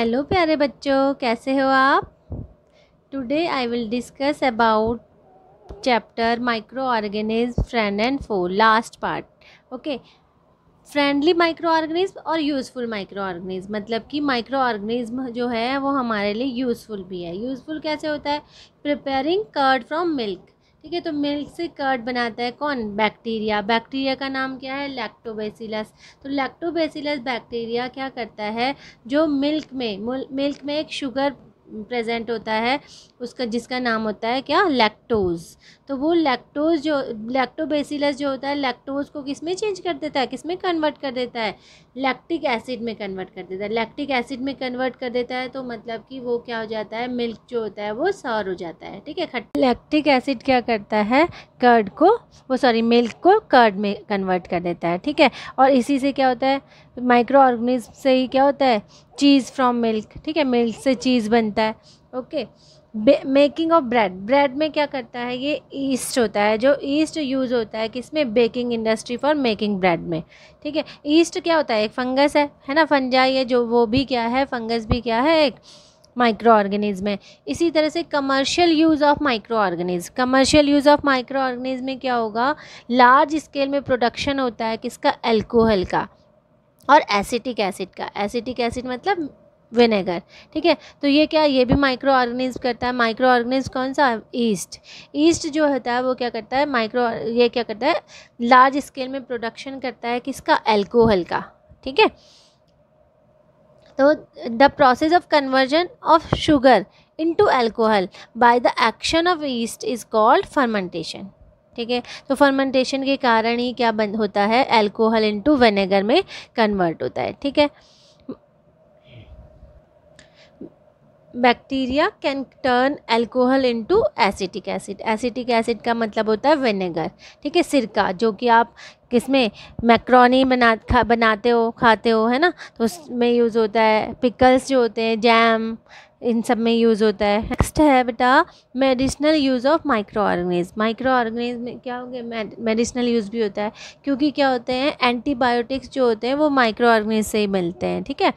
Hello प्यारे बच्चों कैसे हो आप today I will discuss about chapter micro organism friend and foe last part okay friendly micro organism और यूज़फुल माइक्रो ऑर्गेनिज्म मतलब कि माइक्रो ऑर्गेनिज्म जो है वो हमारे लिए यूज़फुल भी है यूज़फुल कैसे होता है प्रिपेयरिंग कर्ड फ्रॉम मिल्क ठीक है तो मिल्क से कर्ड बनाता है कौन बैक्टीरिया बैक्टीरिया का नाम क्या है लैक्टोबेसिलस तो लैक्टोबेसिलस बैक्टीरिया क्या करता है जो मिल्क में मिल्क में एक शुगर प्रेजेंट होता है उसका जिसका नाम होता है क्या लैक्टोज़ तो वो लैक्टोज़ जो लैक्टोबेसिलस जो होता है लैक्टोज़ को किस में चेंज कर देता है किस में कन्वर्ट कर देता है लैक्टिक एसिड में कन्वर्ट कर देता है लैक्टिक एसिड में कन्वर्ट कर देता है तो मतलब कि वो क्या हो जाता है मिल्क जो होता है वो सौर हो जाता है ठीक है लैक्टिक एसिड क्या करता है कर्ड को वो सॉरी मिल्क को कर्ड में कन्वर्ट कर देता है ठीक है और इसी से क्या होता है माइक्रो ऑर्गेनिज्म से ही क्या होता है चीज़ फ्रॉम मिल्क ठीक है मिल्क से चीज़ बनता है okay making of bread bread में क्या करता है ये ईस्ट होता है जो ईस्ट यूज़ होता है किसमें baking industry for making bread में ठीक है ईस्ट क्या होता है एक फंगस है है ना फंजाई है जो वो भी क्या है फंगस भी क्या है एक माइक्रो ऑर्गेनिज्म है इसी तरह से commercial use of micro organism commercial use of micro organism में क्या होगा लार्ज स्केल में प्रोडक्शन होता है किसका एल्कोहल का और एसिटिक एसिड का एसिटिक एसिड मतलब विनेगर ठीक है तो ये क्या ये भी माइक्रो ऑर्गेनिज करता है माइक्रो ऑर्गेनिज कौन सा ईस्ट ईस्ट जो होता है वो क्या करता है माइक्रो ये क्या करता है लार्ज स्केल में प्रोडक्शन करता है किसका एल्कोहल का ठीक है तो the process of conversion of sugar into alcohol by the action of yeast is called fermentation ठीक है तो फर्मेंटेशन के कारण ही क्या बन होता है एल्कोहल इनटू वेनेगर में कन्वर्ट होता है ठीक है bacteria can turn alcohol into acetic acid acetic acid का मतलब होता है विनेगर ठीक है सिरका जो कि आप किसमें मैक्रोनी बना खा बनाते हो खाते हो है ना तो उसमें यूज़ होता है पिकल्स जो होते हैं जैम इन सब में यूज़ होता है नेक्स्ट है बेटा medicinal use of micro organism micro organism में क्या होंगे मेडिसिनल यूज़ भी होता है क्योंकि क्या होते हैं एंटीबायोटिक्स जो होते हैं वो माइक्रो ऑर्गेनिज से ही मिलते हैं ठीक है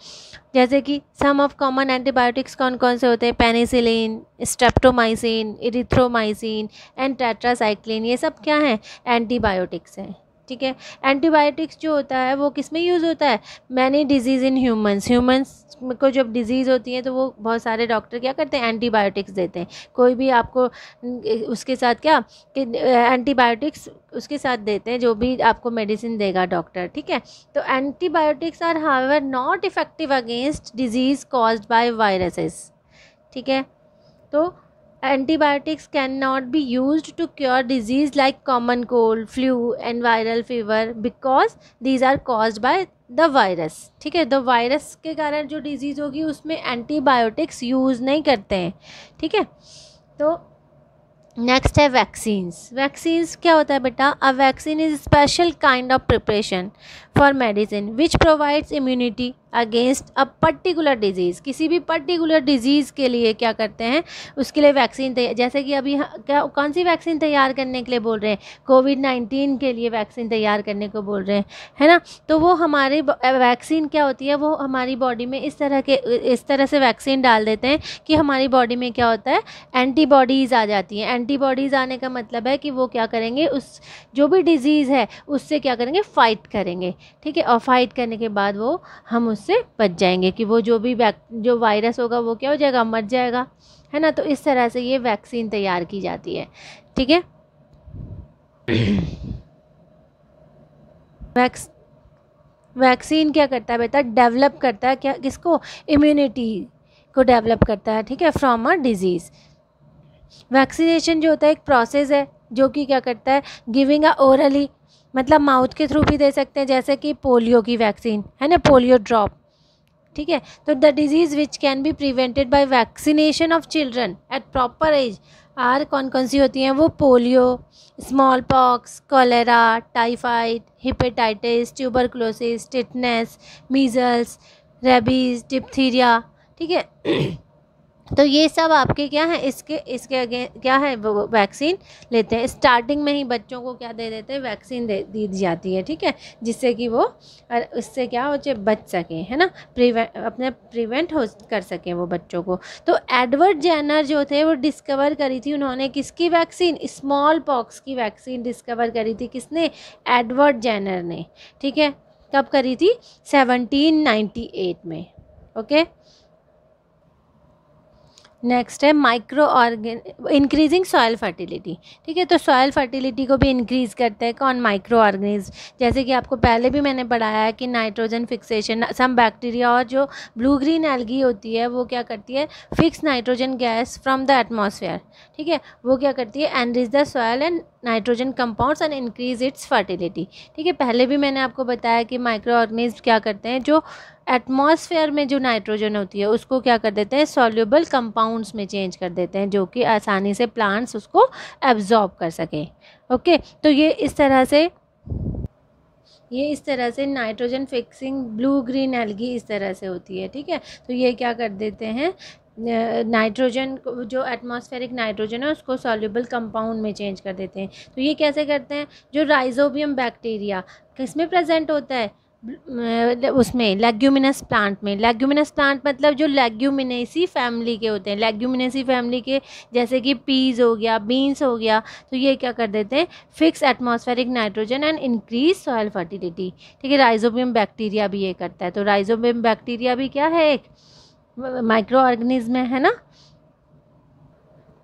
जैसे कि सम ऑफ कॉमन एंटीबायोटिक्स कौन कौन से होते हैं penicillin streptomycin erythromycin and tetracycline ये सब क्या हैं एंटीबायोटिक्स हैं ठीक है एंटीबायोटिक्स जो होता है वो किस में यूज़ होता है many disease in humans humans को जब डिजीज़ होती है तो वो बहुत सारे डॉक्टर क्या करते हैं एंटीबायोटिक्स देते हैं कोई भी आपको उसके साथ क्या कि एंटीबायोटिक्स उसके साथ देते हैं जो भी आपको मेडिसिन देगा डॉक्टर ठीक है तो antibiotics are however not effective against disease caused by viruses ठीक है तो antibiotics can not be use to cure disease like common cold flu and viral fever because these are cause by the virus ठीक है the virus के कारण जो disease होगी उसमें एंटीबायोटिक्स यूज़ नहीं करते हैं ठीक है तो नेक्स्ट है वैक्सीन्स वैक्सीन्स क्या होता है बेटा a vaccine is special kind of preparation for medicine which provides immunity against a particular disease किसी भी पर्टिकुलर डिजीज़ के लिए क्या करते हैं उसके लिए वैक्सीन तैयार जैसे कि अभी क्या कौन सी वैक्सीन तैयार करने के लिए बोल रहे हैं कोविड नाइन्टीन के लिए वैक्सीन तैयार करने को बोल रहे हैं है ना तो वो हमारे वैक्सीन क्या होती है वो हमारी बॉडी में इस तरह के इस तरह से वैक्सीन डाल देते हैं कि हमारी बॉडी में क्या होता है एंटीबॉडीज़ आ जाती हैं एंटीबॉडीज़ आने का मतलब है कि वो क्या करेंगे उस जो भी डिज़ीज़ है उससे क्या करेंगे फ़ाइट करेंगे ठीक है और फाइट करने के बाद वो हम उस उससे बच जाएंगे कि वो जो भी जो वायरस होगा वो क्या हो जाएगा मर जाएगा है ना तो इस तरह से ये वैक्सीन तैयार की जाती है ठीक है वैक्स वैक्सीन क्या करता है बेटा डेवलप करता है क्या किसको इम्यूनिटी को डेवलप करता है ठीक है फ्रॉम अ डिजीज़ वैक्सीनेशन जो होता है एक प्रोसेस है जो कि क्या करता है गिविंग अ ओरली मतलब माउथ के थ्रू भी दे सकते हैं जैसे कि पोलियो की वैक्सीन है ना पोलियो ड्रॉप ठीक है तो the disease which can be prevented by vaccination of children at proper age are कौन कौन सी होती हैं वो polio small pox cholera typhoid hepatitis tuberculosis tetanus measles rabies diphtheria ठीक है तो ये सब आपके क्या है इसके इसके अगे क्या है वैक्सीन लेते हैं स्टार्टिंग में ही बच्चों को क्या दे देते हैं वैक्सीन दे दी जाती है ठीक है जिससे कि वो उससे क्या हो जाए बच सकें है ना प्रिवेंट अपने प्रिवेंट हो कर सकें वो बच्चों को तो एडवर्ड जैनर जो थे वो डिस्कवर करी थी उन्होंने किसकी वैक्सीन स्मॉल पॉक्स की वैक्सीन डिस्कवर करी थी किसने एडवर्ड जैनर ने ठीक है कब करी थी 1798 में ओके okay? नेक्स्ट है micro organ increasing soil fertility ठीक है तो सॉयल फर्टिलिटी को भी इंक्रीज़ करता है कौन माइक्रो ऑर्गेनिज जैसे कि आपको पहले भी मैंने पढ़ाया है कि नाइट्रोजन फिक्सेशन सम बैक्टीरिया और जो ब्लू ग्रीन एल्गी होती है वो क्या करती है fix nitrogen gas from the atmosphere ठीक है वो क्या करती है enrich the soil and nitrogen compounds and increase its fertility ठीक है पहले भी मैंने आपको बताया कि माइक्रो ऑर्गेनिज्म क्या करते हैं जो एटमॉस्फेयर में जो नाइट्रोजन होती है उसको क्या कर देते हैं सॉल्यूबल कंपाउंड्स में चेंज कर देते हैं जो कि आसानी से प्लांट्स उसको एब्जॉर्ब कर सकें ओके तो ये इस तरह से ये इस तरह से nitrogen fixing blue green algae इस तरह से होती है ठीक है तो ये क्या कर देते हैं नाइट्रोजन जो एटमॉस्फेरिक नाइट्रोजन है उसको सॉल्यूबल कंपाउंड में चेंज कर देते हैं तो ये कैसे करते हैं जो राइजोबियम बैक्टीरिया किस में प्रेजेंट होता है उसमें लेग्यूमिनस प्लांट में लेग्यूमिनस प्लांट मतलब जो लेग्यूमिनेसी फैमिली के होते हैं लेग्यूमिनेसी फैमिली के जैसे कि पीज हो गया बीन्स हो गया तो ये क्या कर देते हैं fix atmospheric nitrogen and increase soil fertility ठीक है राइजोबियम बैक्टीरिया भी ये करता है तो राइजोबियम बैक्टीरिया भी क्या है एक माइक्रो ऑर्गेनिज्म है ना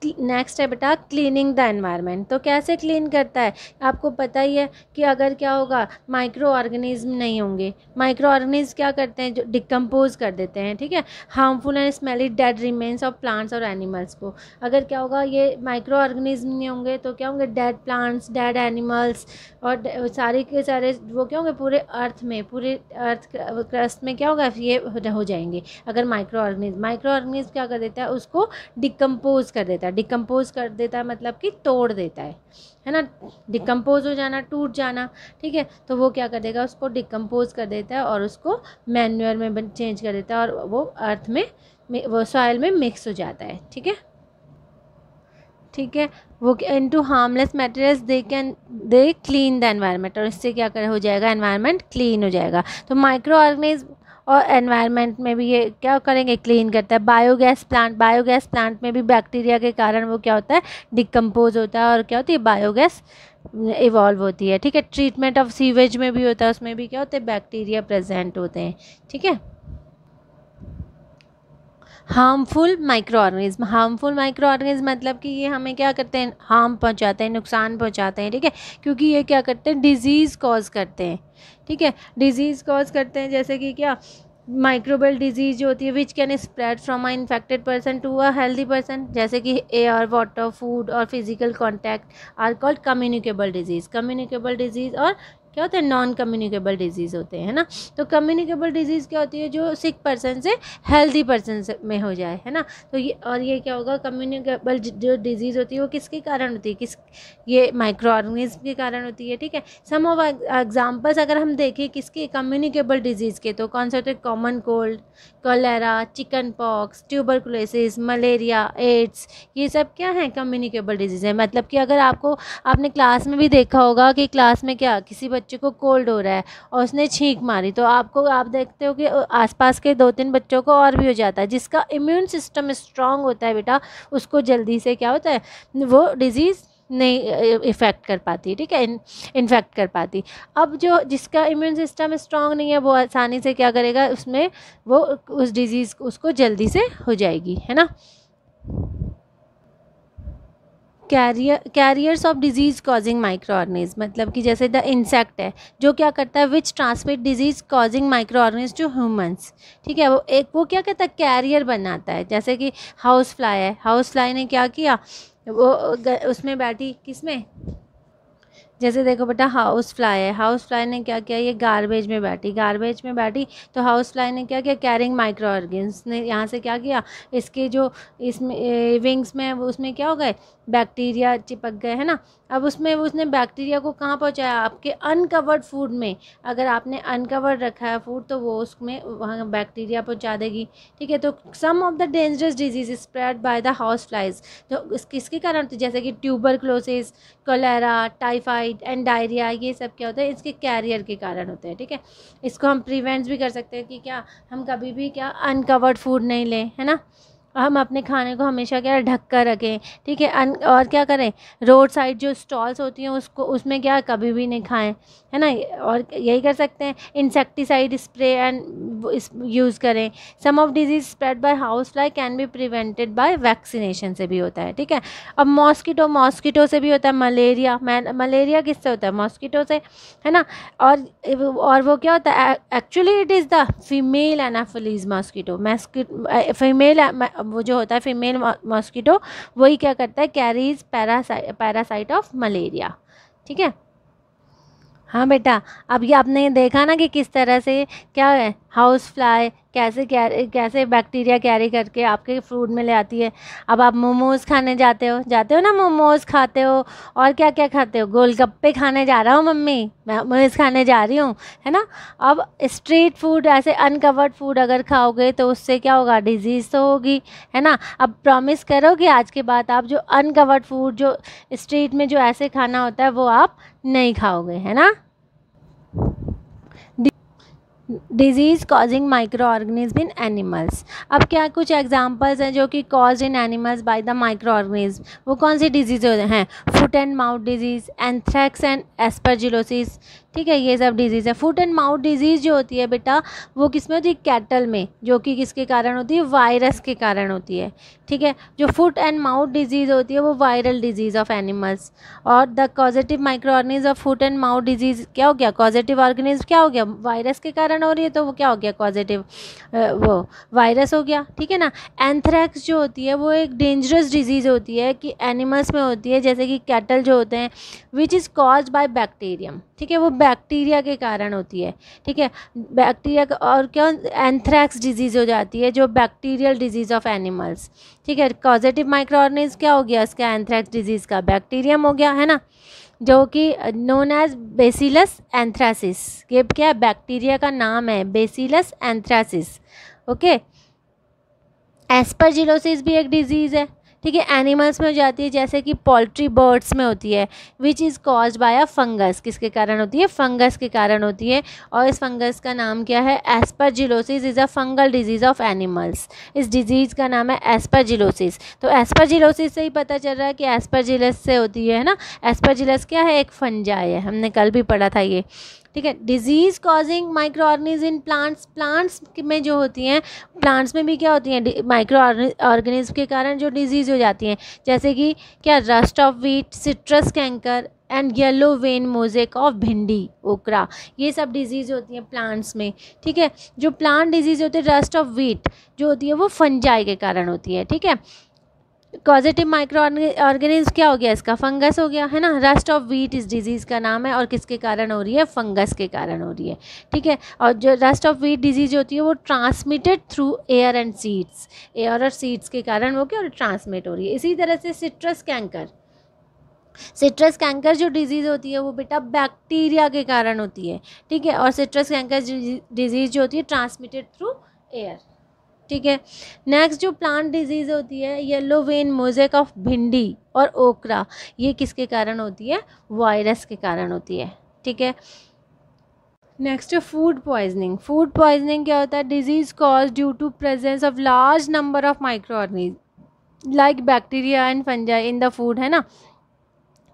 नेक्स्ट है बेटा क्लीनिंग द एनवायरनमेंट तो कैसे क्लीन करता है आपको पता ही है कि अगर क्या होगा माइक्रो ऑर्गेनिज्म नहीं होंगे माइक्रो ऑर्गेनिज्म क्या करते हैं जो डिकम्पोज कर देते हैं ठीक है harmful and smelly dead remains of plants और एनिमल्स को अगर क्या होगा ये माइक्रो ऑर्गेनिज्म नहीं होंगे तो क्या होंगे डेड प्लांट्स डेड एनिमल्स और सारे के सारे वो क्या होंगे पूरे अर्थ में पूरे अर्थ क्रस्ट में क्या होगा ये हो जाएंगे अगर माइक्रो ऑर्गेनिज्म माइक्रो ऑर्गेनिज्म क्या कर देता है उसको डिकम्पोज कर देता है है डिकम्पोज कर देता है मतलब कि तोड़ देता है है ना डिकम्पोज हो जाना टूट जाना ठीक है तो वो क्या कर देगा उसको डिकम्पोज कर देता है और उसको मैनुअर में चेंज कर देता है और वो अर्थ में वो सॉयल में मिक्स हो जाता है ठीक है ठीक है वो to harmless materials they can they clean the environment और इससे क्या कर हो जाएगा एनवायरनमेंट क्लीन हो जाएगा तो माइक्रो ऑर्गेनिज्म और एनवायरनमेंट में भी ये क्या करेंगे क्लीन करता है बायोगैस प्लांट बायोगैस प्लांट में भी बैक्टीरिया के कारण वो क्या होता है डिकम्पोज होता है और क्या होती है बायोगैस इवॉल्व होती है ठीक है ट्रीटमेंट ऑफ सीवेज में भी होता है उसमें भी क्या होता है बैक्टीरिया प्रेजेंट होते हैं ठीक है harmful micro organism harmful micro organism मतलब कि ये हमें क्या करते हैं हार्म पहुंचाते हैं नुकसान पहुंचाते हैं ठीक है क्योंकि ये क्या करते हैं डिजीज़ कॉज करते हैं ठीक है डिजीज़ कॉज करते हैं जैसे कि क्या माइक्रोबल डिजीज़ जो होती है which can spread from a infected person to a healthy person जैसे कि एयर वाटर फूड और physical contact are called communicable disease communicable disease और क्या होता है नॉन कम्युनिकेबल डिजीज़ होते हैं ना तो कम्युनिकेबल डिजीज़ क्या होती है जो सिक पर्सन से हेल्दी पर्सन में हो जाए है ना तो ये और ये क्या होगा कम्युनिकेबल जो डिजीज़ होती है वो किसके कारण होती है किस ये माइक्रो ऑर्गेनिज्म के कारण होती है ठीक है सम ऑफ एग्जाम्पल्स अगर हम देखें किसके कम्युनिकेबल डिजीज़ के तो कौन से होते हैं common cold cholera chicken pox tuberculosis malaria AIDS ये सब क्या है कम्युनिकेबल डिजीज़ है मतलब कि अगर आपको आपने क्लास में भी देखा होगा कि क्लास में क्या किसी बच्चे को कोल्ड हो रहा है और उसने छींक मारी तो आपको आप देखते हो कि आसपास के दो तीन बच्चों को और भी हो जाता है जिसका इम्यून सिस्टम स्ट्रांग होता है बेटा उसको जल्दी से क्या होता है वो डिज़ीज़ नहीं इफ़ेक्ट कर पाती ठीक है इन्फेक्ट कर पाती अब जो जिसका इम्यून सिस्टम स्ट्रांग नहीं है वो आसानी से क्या करेगा उसमें वो उस डिज़ीज़ उसको जल्दी से हो जाएगी है ना carrier carriers of disease causing micro organism मतलब कि जैसे द इंसेक्ट है जो क्या करता है which transmit disease causing micro organism to humans ठीक है वो एक वो क्या कहता है कैरियर बनाता है जैसे कि हाउस फ्लाई है हाउस फ्लाई ने क्या किया वो उसमें बैठी किस में जैसे देखो बेटा हाउस फ्लाई है हाउस फ्लाई ने क्या किया ये गार्बेज में बैठी गार्बेज में बैठी तो हाउस फ्लाई ने क्या किया कैरिंग माइक्रो ऑर्गेन्स ने यहाँ से क्या किया इसके जो इसमें विंग्स में उसमें क्या हो गए बैक्टीरिया चिपक गए है ना अब उसमें उसने बैक्टीरिया को कहाँ पहुँचाया आपके अनकवर्ड फूड में अगर आपने अनकवर्ड रखा है फूड तो वो उसमें वहाँ बैक्टीरिया पहुँचा देगी ठीक है तो some of the dangerous disease spread by the house flies तो किसके कारण तो जैसे कि tuberculosis cholera typhoid typhoid and diarrhoea ये सब क्या होता है इसके कैरियर के कारण होते हैं ठीक है इसको हम प्रिवेंट भी कर सकते हैं कि क्या हम कभी भी क्या अनकवर्ड फूड नहीं लें है ना हम अपने खाने को हमेशा क्या ढक कर रखें ठीक है और क्या करें रोड साइड जो स्टॉल्स होती हैं उसको उसमें क्या कभी भी नहीं खाएं है ना और यही कर सकते हैं इंसेक्टिसाइड स्प्रे एंड यूज़ करें some of disease spread by house fly can be prevented by vaccination से भी होता है ठीक है अब मॉस्किटो मॉस्किटो से भी होता है मलेरिया मलेरिया किससे होता है मॉस्किटो से है ना और और वो क्या होता है actually it is the female anopheles mosquito female वो जो होता है फीमेल मॉस्किटो वही क्या करता है carries parasite parasite of malaria ठीक है हाँ बेटा अब ये आपने देखा ना कि किस तरह से क्या है हाउस फ्लाई कैसे कैरी कैसे बैक्टीरिया कैरी करके आपके फ्रूट में ले आती है अब आप मोमोज़ खाने जाते हो जाते हो ना मोमोज़ खाते हो और क्या क्या खाते हो गोलगप्पे खाने जा रहा हूँ मम्मी मैं मोमोज़ खाने जा रही हूँ है ना अब स्ट्रीट फूड ऐसे अनकवर्ड फूड अगर खाओगे तो उससे क्या होगा डिजीज़ तो होगी है ना अब प्रॉमिस करो कि आज के बाद आप जो अनकवर्ड फूड जो स्ट्रीट में जो ऐसे खाना होता है वो आप नहीं खाओगे है ना disease causing micro organism in animals अब क्या कुछ एग्जांपल्स हैं जो कि cause in animals by the micro organism वो कौन सी डिजीज़ हैं foot and mouth disease anthrax and aspergillosis ठीक है ये सब डिजीज़ है फुट एंड माउथ डिजीज़ जो होती है बेटा वो किस में होती है कैटल में जो कि किसके कारण होती है वायरस के कारण होती है ठीक है जो फुट एंड माउथ डिजीज़ होती है वो वायरल डिजीज़ ऑफ एनिमल्स और the causative micro organism of foot and mouth disease क्या हो गया कॉजेटिव ऑर्गेनिज्म क्या हो गया वायरस के कारण कारण हो रही है तो वो क्या हो गया पॉजिटिव वो वायरस हो गया ठीक है ना एंथ्रैक्स जो होती है वो एक डेंजरस डिजीज़ होती है कि एनिमल्स में होती है जैसे कि कैटल जो होते हैं which is cause by bacterium ठीक है वो बैक्टीरिया के कारण होती है ठीक है बैक्टीरिया और क्या एंथ्रैक्स डिजीज़ हो जाती है जो बैक्टीरियल डिजीज़ ऑफ एनिमल्स ठीक है कॉजिटिव माइक्रो क्या हो गया इसका एंथ्रैक्स डिजीज़ का बैक्टीरियम हो गया है ना जो कि नोन एज बेसिलस एंथ्रासिस ये क्या बैक्टीरिया का नाम है बेसिलस एंथ्रासिस ओके एस्परजिलोसिस भी एक डिजीज़ है ठीक है एनिमल्स में हो जाती है जैसे कि पोल्ट्री बर्ड्स में होती है which is cause by a fungus किसके कारण होती है फंगस के कारण होती है और इस फंगस का नाम क्या है जिलोसिस is a fungal disease of animals इस डिजीज़ का नाम है जिलोसिस तो जिलोसिस से ही पता चल रहा है कि जिलस से होती है ना जिलस क्या है एक फंजाई है हमने कल भी पढ़ा था ये ठीक है disease causing micro in plants plants में जो होती हैं प्लांट्स में भी क्या होती हैं माइक्रो ऑर्गेनिज्म के कारण जो डिजीज़ हो जाती हैं जैसे कि क्या rust of wheat citrus canker and yellow vein mosaic of bhindi okra ये सब डिजीज़ होती हैं प्लांट्स में ठीक है जो प्लांट डिजीज़ होती है रस्ट ऑफ वीट जो होती है वो फंजाई के कारण होती है ठीक है पॉजिटिव माइक्रो ऑर्गेनिज्म क्या हो गया इसका फंगस हो गया है ना रस्ट ऑफ वीट इस डिजीज़ का नाम है और किसके कारण हो रही है फंगस के कारण हो रही है ठीक है और जो रस्ट ऑफ वीट डिजीज़ होती है वो transmitted through air and seeds air और सीड्स के कारण हो गया और ट्रांसमिट हो रही है इसी तरह से सिट्रस कैंकर सिट्रस कैंकर जो डिजीज़ होती है वो बेटा बैक्टीरिया के कारण होती है ठीक है और सिट्रस कैंकर डिजीज़ जो होती है ट्रांसमिटेड थ्रू एयर ठीक है नेक्स्ट जो प्लांट डिजीज़ होती है येलो वेन मोजेक ऑफ भिंडी और ओकरा ये किसके कारण होती है वायरस के कारण होती है ठीक है नेक्स्ट है फूड पॉइजनिंग फूड पॉइजनिंग क्या होता है disease cause due to presence of large number of micro organism like bacteria and fungi in the food है ना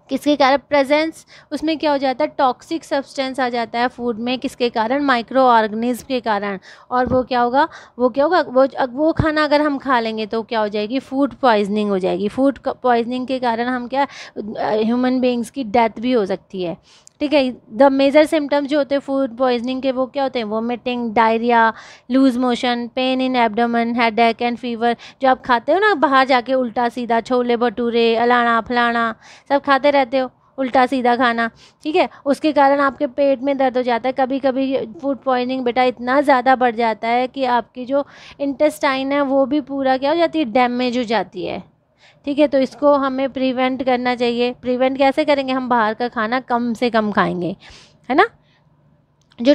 किसके कारण प्रेजेंस उसमें क्या हो जाता है टॉक्सिक सब्सटेंस आ जाता है फूड में किसके कारण माइक्रो ऑर्गेनिज्म के कारण और वो क्या होगा वो क्या होगा वो वो खाना अगर हम खा लेंगे तो क्या हो जाएगी फूड पॉइजनिंग हो जाएगी फूड पॉइजनिंग के कारण हम क्या ह्यूमन बींग्स की डेथ भी हो सकती है ठीक है द मेजर सिम्टम्स जो होते हैं फूड पॉइजनिंग के वो क्या होते हैं vomiting diarrhoea loose motion pain in abdomen headache and fever जो आप खाते हो ना बाहर जाके उल्टा सीधा छोले भटूरे अलाना फलाना सब खाते रहते हो उल्टा सीधा खाना ठीक है उसके कारण आपके पेट में दर्द हो जाता है कभी कभी फूड पॉइजनिंग बेटा इतना ज़्यादा बढ़ जाता है कि आपकी जो इंटेस्टाइन है वो भी पूरा क्या हो जाती है डैमेज हो जाती है ठीक है तो इसको हमें प्रिवेंट करना चाहिए प्रिवेंट कैसे करेंगे हम बाहर का खाना कम से कम खाएंगे है ना जो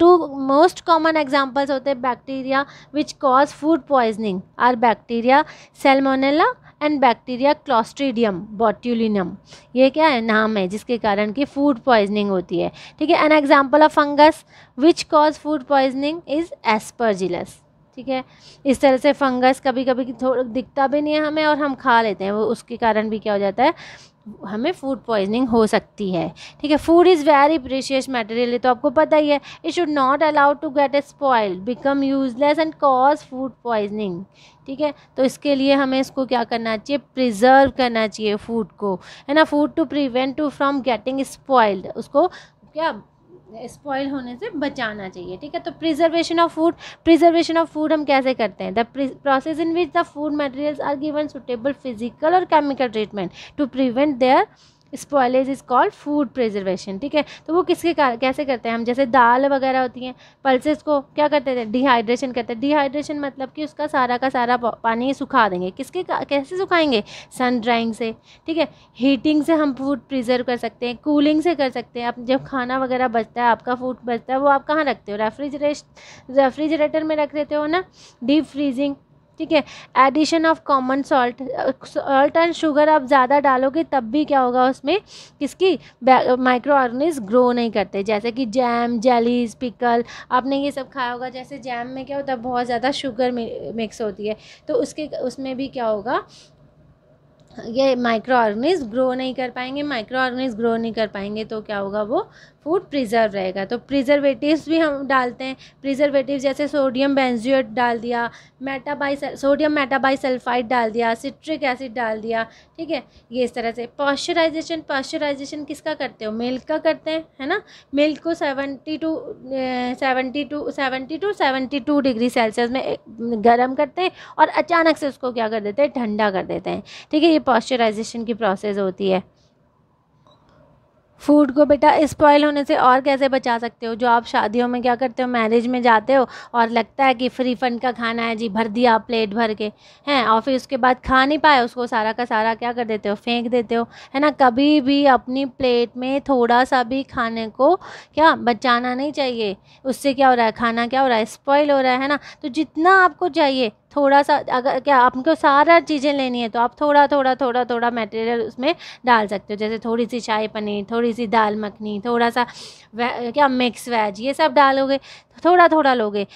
टू मोस्ट कॉमन एग्जाम्पल्स होते हैं bacteria which cause food poisoning are bacteria salmonella and bacteria clostridium botulinum ये क्या है नाम है जिसके कारण की फूड पॉइजनिंग होती है ठीक है an example of fungus which cause food poisoning is aspergillus ठीक है इस तरह से फंगस कभी कभी थोड़ा दिखता भी नहीं है हमें और हम खा लेते हैं वो उसके कारण भी क्या हो जाता है हमें फूड पॉइजनिंग हो सकती है ठीक है food is very precious material तो आपको पता ही है it should not allowed to get spoil become useless and cause food poisoning ठीक है तो इसके लिए हमें इसको क्या करना चाहिए प्रिजर्व करना चाहिए फूड को है ना food to prevent to from getting spoiled उसको क्या स्पॉइल होने से बचाना चाहिए ठीक है तो preservation of food preservation of food हम कैसे करते हैं the process in which the food materials are given suitable physical और chemical treatment to prevent their spoilage is called food preservation ठीक है तो वो किसके कैसे करते हैं हम जैसे दाल वगैरह होती हैं पल्सेस को क्या करते थे डिहाइड्रेशन करते हैं डिहाइड्रेशन मतलब कि उसका सारा का सारा पानी सुखा देंगे किसके कैसे सुखाएंगे सन ड्राइंग से ठीक है हीटिंग से हम फूड प्रिजर्व कर सकते हैं कूलिंग से कर सकते हैं आप जब खाना वगैरह बचता है आपका फूड बचता है वो आप कहाँ रखते हो रेफ्रिजरेश रेफ्रिजरेटर में रख देते हो ना डीप फ्रीजिंग ठीक है addition of common salt salt and sugar आप ज़्यादा डालोगे तब भी क्या होगा उसमें किसकी माइक्रो ऑर्गनिज ग्रो नहीं करते जैसे कि जैम जेलीज पिकल आपने ये सब खाया होगा जैसे जैम में क्या होता है बहुत ज़्यादा शुगर मिक्स होती है तो उसके उसमें भी क्या होगा ये माइक्रो ऑर्गनिज ग्रो नहीं कर पाएंगे माइक्रो ऑर्गनिज ग्रो नहीं कर पाएंगे तो क्या होगा वो फूड प्रिजर्व रहेगा तो प्रिजर्वेटिव्स भी हम डालते हैं प्रिजर्वेटिव जैसे सोडियम बेंजुएट डाल दिया मेटाबाई सोडियम मेटाबाई सल्फाइड डाल दिया सिट्रिक एसिड डाल दिया ठीक है ये इस तरह से पॉस्चराइजेशन पॉस्चराइजेशन किसका करते हो मिल्क का करते हैं है ना मिल्क को seventy two seventy two seventy two seventy two degree Celsius में गर्म करते हैं और अचानक से उसको क्या कर देते हैं ठंडा कर देते हैं ठीक है ये पॉस्चराइजेशन की प्रोसेस होती है फूड को बेटा स्पॉयल होने से और कैसे बचा सकते हो जो आप शादियों में क्या करते हो मैरिज में जाते हो और लगता है कि फ्री फंड का खाना है जी भर दिया प्लेट भर के हैं और फिर उसके बाद खा नहीं पाए उसको सारा का सारा क्या कर देते हो फेंक देते हो है ना कभी भी अपनी प्लेट में थोड़ा सा भी खाने को क्या बचाना नहीं चाहिए उससे क्या हो रहा है खाना क्या हो रहा है स्पॉयल हो रहा है ना तो जितना आपको चाहिए थोड़ा सा अगर क्या आपको सारा चीज़ें लेनी है तो आप थोड़ा थोड़ा थोड़ा थोड़ा मटेरियल उसमें डाल सकते हो जैसे थोड़ी सी चाय पनीर थोड़ी सी दाल मखनी थोड़ा सा क्या मिक्स वेज ये सब डालोगे तो थोड़ा थोड़ा लोगे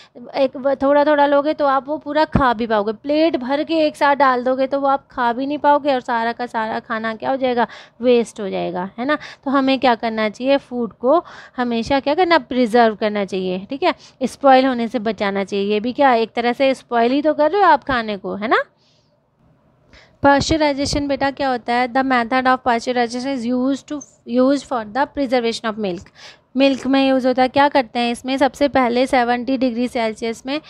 एक थोड़ा थोड़ा लोगे तो आप वो पूरा खा भी पाओगे प्लेट भर के एक साथ डाल दोगे तो वो आप खा भी नहीं पाओगे और सारा का सारा खाना क्या हो जाएगा वेस्ट हो जाएगा है ना तो हमें क्या करना चाहिए फूड को हमेशा क्या करना प्रिजर्व करना चाहिए ठीक है स्पॉयल होने से बचाना चाहिए ये भी क्या एक तरह से स्पॉयल ही तो कर कर रहे हो आप खाने को है ना पास्चराइजेशन बेटा क्या होता है the method of pasteurization is use to use for the preservation of milk milk में यूज़ होता है क्या करते हैं इसमें सबसे पहले सेवेंटी डिग्री सेल्सियस में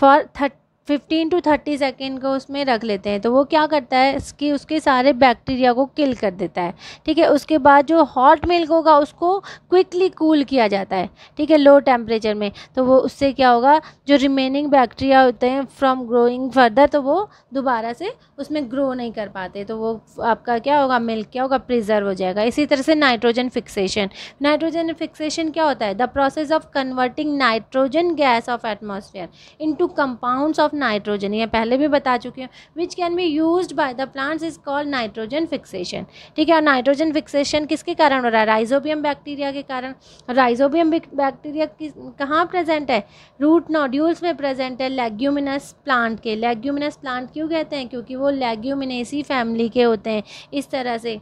for thirty fifteen to thirty second को उसमें रख लेते हैं तो वो क्या करता है इसकी उसके सारे बैक्टीरिया को किल कर देता है ठीक है उसके बाद जो हॉट मिल्क होगा उसको क्विकली कूल किया जाता है ठीक है लो टेम्परेचर में तो वो उससे क्या होगा जो रिमेनिंग बैक्टीरिया होते हैं फ्रॉम ग्रोइंग फर्दर तो वो दोबारा से उसमें ग्रो नहीं कर पाते तो वो आपका क्या होगा मिल्क क्या होगा प्रिजर्व हो जाएगा इसी तरह से नाइट्रोजन फिक्सेशन नाइट्रोजन फिक्सेशन क्या होता है the process of converting nitrogen gas of atmosphere into compounds of of nitrogen ये पहले भी बता चुकी हूँ which can be use by the plants is called nitrogen fixation ठीक है और नाइट्रोजन फिक्सेशन किसके कारण हो रहा है राइजोबियम बैक्टीरिया के कारण राइजोबियम बैक्टीरिया कहाँ प्रेजेंट है रूट नोड्यूल्स में प्रेजेंट है लेग्यूमिनस प्लांट के लेग्यूमिनस प्लांट क्यों कहते हैं क्योंकि वो लेग्यूमिनेसी फैमिली के होते हैं इस तरह से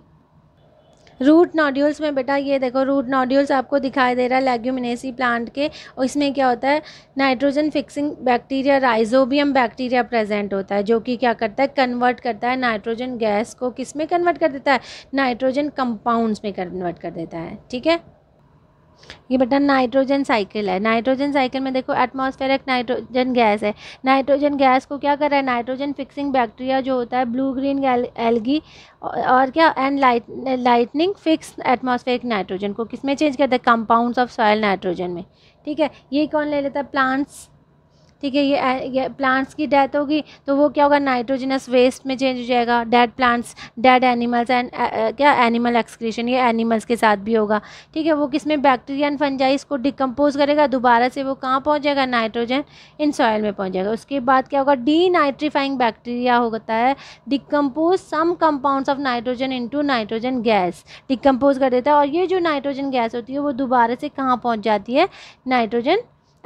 रूट नॉड्यूल्स में बेटा ये देखो रूट नॉड्यूल्स आपको दिखाई दे रहा है लेग्यूमिनेसी प्लांट के और इसमें क्या होता है nitrogen fixing bacteria rhizobium bacteria present होता है जो कि क्या करता है कन्वर्ट करता है नाइट्रोजन गैस को किस में कन्वर्ट कर देता है नाइट्रोजन कंपाउंड्स में कन्वर्ट कर देता है ठीक है ये बेटा नाइट्रोजन साइकिल है नाइट्रोजन साइकिल में देखो एटमॉस्फेरिक नाइट्रोजन गैस है नाइट्रोजन गैस को क्या कर रहा है नाइट्रोजन फिक्सिंग बैक्टीरिया जो होता है ब्लू ग्रीन एल्गी और क्या and light lightning fix atmospheric nitrogen को किसमें चेंज करता है कंपाउंड्स ऑफ सॉयल नाइट्रोजन में ठीक है ये कौन ले लेता है प्लांट्स ठीक है ये, ये प्लांट्स की डेथ होगी तो वो क्या होगा नाइट्रोजनस वेस्ट में चेंज हो जाएगा dead plants dead animals and क्या एनिमल एक्सक्रीशन ये एनिमल्स के साथ भी होगा ठीक है वो किस में बैक्टीरिया एंड फंजाइस को डिकम्पोज करेगा दोबारा से वो कहाँ पहुँच जाएगा नाइट्रोजन इन सॉयल में पहुँच जाएगा उसके बाद क्या होगा डी नाइट्रीफाइंग बैक्टीरिया होता है decompose some compounds of nitrogen into nitrogen gas decompose कर देता है और ये जो नाइट्रोजन गैस होती है वो दोबारा से कहाँ पहुँच जाती है नाइट्रोजन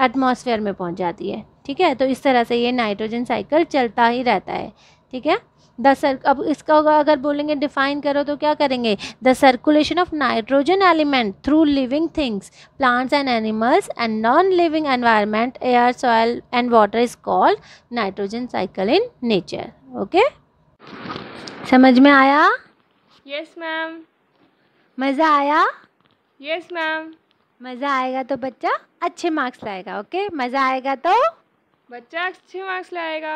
एटमॉस्फेयर में पहुँच जाती है ठीक है तो इस तरह से ये नाइट्रोजन साइकिल चलता ही रहता है ठीक है द सर अब इसका अगर बोलेंगे डिफाइन करो तो क्या करेंगे the circulation of nitrogen element through living things plants and animals and non living environment air soil and water is called nitrogen cycle in nature okay समझ में आया यस मैम मज़ा आया यस मैम मज़ा आएगा तो बच्चा अच्छे मार्क्स लाएगा ओके मज़ा आएगा तो बच्चा अच्छे मार्क्स लाएगा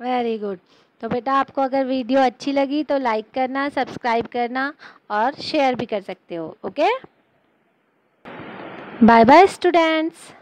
वेरी गुड तो बेटा आपको अगर वीडियो अच्छी लगी तो लाइक करना सब्सक्राइब करना और शेयर भी कर सकते हो ओके बाय बाय स्टूडेंट्स